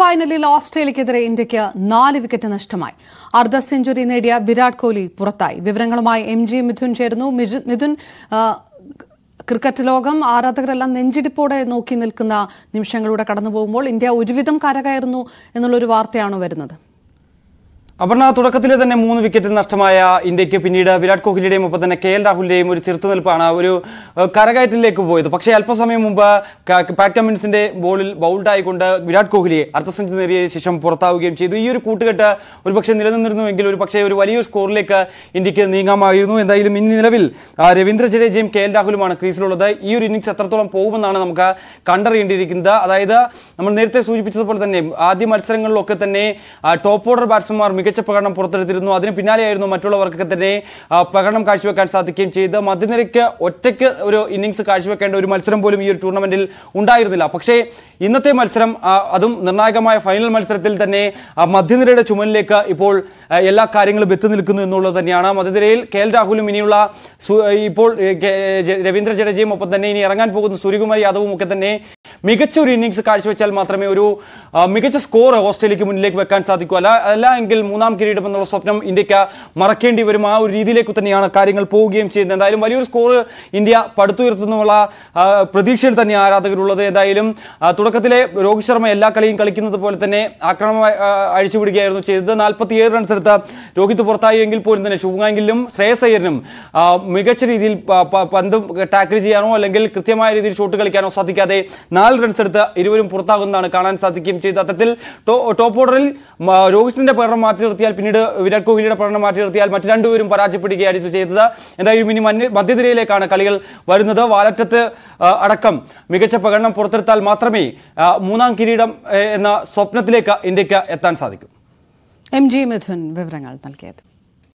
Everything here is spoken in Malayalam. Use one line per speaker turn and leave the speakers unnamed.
ഫൈനലിൽ ഓസ്ട്രേലിയക്കെതിരെ ഇന്ത്യയ്ക്ക് നാല് വിക്കറ്റ് നഷ്ടമായി അർദ്ധ സെഞ്ചുറി നേടിയ വിരാട് കോഹ്ലി പുറത്തായി വിവരങ്ങളുമായി എം ജി മിഥുൻ ചേരുന്നു മിഥുൻ ക്രിക്കറ്റ് ലോകം ആരാധകരെല്ലാം നെഞ്ചിടിപ്പോടെ നോക്കി നിൽക്കുന്ന നിമിഷങ്ങളിലൂടെ കടന്നു പോകുമ്പോൾ ഇന്ത്യ ഒരുവിധം കരകയറുന്നു എന്നുള്ളൊരു വാർത്തയാണ് വരുന്നത്
അപർണ തുടക്കത്തിലെ തന്നെ മൂന്ന് വിക്കറ്റിൽ നഷ്ടമായ ഇന്ത്യക്ക് പിന്നീട് വിരാട് കോഹ്ലിയുടെയും ഒപ്പം തന്നെ കെ എൽ രാഹുലിന്റെയും ഒരു ചെറുത്തുനിൽപ്പാണ് ഒരു കരകയറ്റിലേക്ക് പോയത് പക്ഷേ അല്പസമയം മുമ്പ് പാറ്റ് കമ്മിൻസിന്റെ ബോളിൽ ബൗൾഡായിക്കൊണ്ട് വിരാട് കോഹ്ലിയെ അർദ്ധ സെഞ്ചു നേടിയ ശേഷം പുറത്താവുകയും ചെയ്തു ഈ ഒരു കൂട്ടുകെട്ട് ഒരു പക്ഷേ നിലനിന്നിരുന്നുവെങ്കിൽ ഒരു പക്ഷേ ഒരു വലിയ സ്കോറിലേക്ക് ഇന്ത്യക്ക് നീങ്ങാമായിരുന്നു എന്തായാലും ഇനി നിലവിൽ രവീന്ദ്ര ജഡേജയും കെ എൽ രാഹുലുമാണ് ക്രീസിലുള്ളത് ഈ ഒരു ഇന്നിങ്സ് എത്രത്തോളം പോകുമെന്നാണ് നമുക്ക് കണ്ടറിയേണ്ടിയിരിക്കുന്നത് അതായത് നമ്മൾ നേരത്തെ സൂചിപ്പിച്ചതുപോലെ തന്നെ ആദ്യ മത്സരങ്ങളിലൊക്കെ തന്നെ ടോപ്പ് ഓർഡർ ബാറ്റ്സ്മാൻമാർ മികച്ച പ്രകടനം പുറത്തെടുത്തിരുന്നു അതിന് പിന്നാലെയായിരുന്നു മറ്റുള്ളവർക്കൊക്കെ തന്നെ പ്രകടനം കാഴ്ചവെക്കാൻ സാധിക്കുകയും ചെയ്ത് മധ്യനിരക്ക് ഒറ്റയ്ക്ക് ഒരു ഇന്നിംഗ്സ് കാഴ്ചവെക്കേണ്ട ഒരു മത്സരം പോലും ഈ ഒരു ടൂർണമെന്റിൽ ഉണ്ടായിരുന്നില്ല പക്ഷേ ഇന്നത്തെ മത്സരം അതും നിർണായകമായ ഫൈനൽ മത്സരത്തിൽ തന്നെ മധ്യനിരയുടെ ചുമലിലേക്ക് ഇപ്പോൾ എല്ലാ കാര്യങ്ങളും എത്തി നിൽക്കുന്നു എന്നുള്ളത് തന്നെയാണ് മധ്യനിരയിൽ കെ എൽ രാഹുലും ഇനിയുള്ള ഇപ്പോൾ രവീന്ദ്ര ജഡേജയും ഒപ്പം തന്നെ ഇനി ഇറങ്ങാൻ പോകുന്ന സൂര്യകുമാർ യാദവും ഒക്കെ തന്നെ മികച്ച ഒരു ഇന്നിങ്സ് കാഴ്ചവെച്ചാൽ മാത്രമേ ഒരു മികച്ച സ്കോർ ഓസ്ട്രേലിയക്ക് മുന്നിലേക്ക് വെക്കാൻ സാധിക്കൂ അല്ല അല്ല എങ്കിൽ മൂന്നാം കിരീടം എന്നുള്ള സ്വപ്നം ഇന്ത്യക്ക് മറക്കേണ്ടി വരും ആ ഒരു രീതിയിലേക്ക് തന്നെയാണ് കാര്യങ്ങൾ പോവുകയും ചെയ്യുന്നത് എന്തായാലും വലിയൊരു സ്കോർ ഇന്ത്യ പടുത്തുയർത്തുന്നുള്ള പ്രതീക്ഷയിൽ തന്നെ ആരാധകരുള്ളത് എന്തായാലും തുടക്കത്തിലെ രോഹിത് ശർമ്മ എല്ലാ കളിയും കളിക്കുന്നത് പോലെ തന്നെ ആക്രമണം അഴിച്ചുവിടുകയായിരുന്നു ചെയ്തത് ഏഴ് റൺസ് എടുത്ത രോഹിത് പുറത്തായി എങ്കിൽ പോലും തന്നെ ശുഭങ്കിലും ശ്രേയസ് അയ്യറിനും മികച്ച രീതിയിൽ പന്തും ടാക്കിൾ ചെയ്യാനോ അല്ലെങ്കിൽ കൃത്യമായ രീതിയിൽ ഷോട്ട് കളിക്കാനോ സാധിക്കാതെ നാല് നാല് റൺസ് എടുത്ത് ഇരുവരും പുറത്താകുന്നതാണ് കാണാൻ സാധിക്കുകയും ചെയ്ത തത്തിൽ ടോപ്പ് ഓർഡറിൽ രോഹിത്തിന്റെ പഠനം മാറ്റി നിർത്തിയാൽ പിന്നീട് വിരാട് കോഹ്ലിയുടെ പഠനം മാറ്റി നിർത്തിയാൽ മറ്റു രണ്ടുപേരും പരാജയപ്പെടുകയായിരുന്നു ചെയ്തത് എന്തായാലും ഇനി മധ്യനിരയിലേക്കാണ് കളികൾ വരുന്നത് വാലറ്റത്ത് അടക്കം മികച്ച പ്രകടനം പുറത്തെടുത്താൽ മാത്രമേ മൂന്നാം കിരീടം എന്ന സ്വപ്നത്തിലേക്ക് ഇന്ത്യക്ക് എത്താൻ സാധിക്കൂ
എം ജി മിഥുൻ വിവരങ്ങൾ
നൽകിയത്